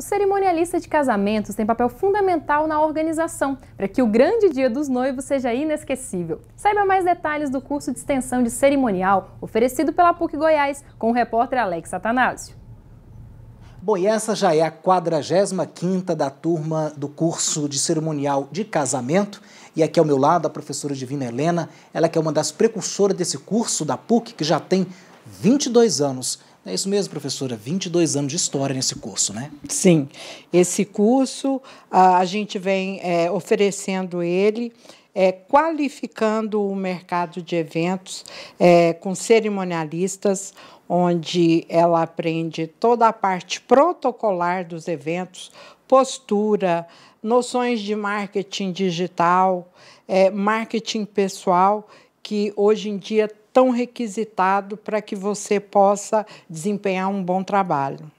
O cerimonialista de casamentos tem papel fundamental na organização, para que o grande dia dos noivos seja inesquecível. Saiba mais detalhes do curso de extensão de cerimonial oferecido pela PUC Goiás com o repórter Alex Atanásio. Bom, e essa já é a 45 da turma do curso de cerimonial de casamento. E aqui ao meu lado a professora Divina Helena, ela que é uma das precursoras desse curso da PUC, que já tem 22 anos. É isso mesmo, professora, 22 anos de história nesse curso, né? Sim, esse curso a gente vem é, oferecendo ele é, qualificando o mercado de eventos é, com cerimonialistas, onde ela aprende toda a parte protocolar dos eventos, postura, noções de marketing digital, é, marketing pessoal, que hoje em dia tão requisitado para que você possa desempenhar um bom trabalho.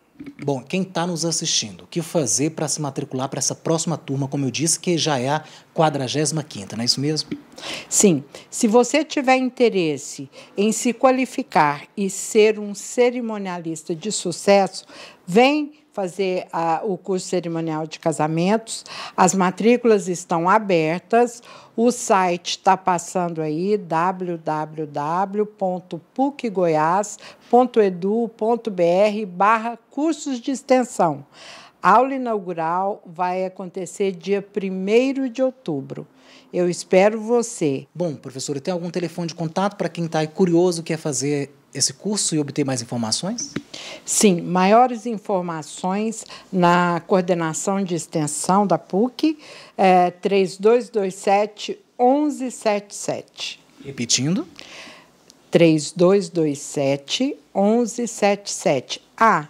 Bom, quem está nos assistindo, o que fazer para se matricular para essa próxima turma, como eu disse, que já é a 45 não é isso mesmo? Sim. Se você tiver interesse em se qualificar e ser um cerimonialista de sucesso, vem fazer a, o curso cerimonial de casamentos. As matrículas estão abertas. O site está passando aí www.pucgoias.edu.br barra cursos de extensão. A aula inaugural vai acontecer dia 1 de outubro. Eu espero você. Bom, professora, tem algum telefone de contato para quem está curioso, quer fazer esse curso e obter mais informações? Sim, maiores informações na coordenação de extensão da PUC, é, 3227 1177. Repetindo. 3227 1177. Ah,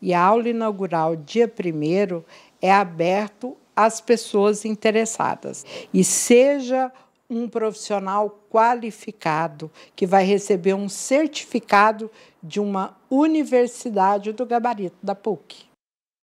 e a aula inaugural dia 1 é aberto às pessoas interessadas. E seja um profissional qualificado, que vai receber um certificado de uma universidade do gabarito da PUC.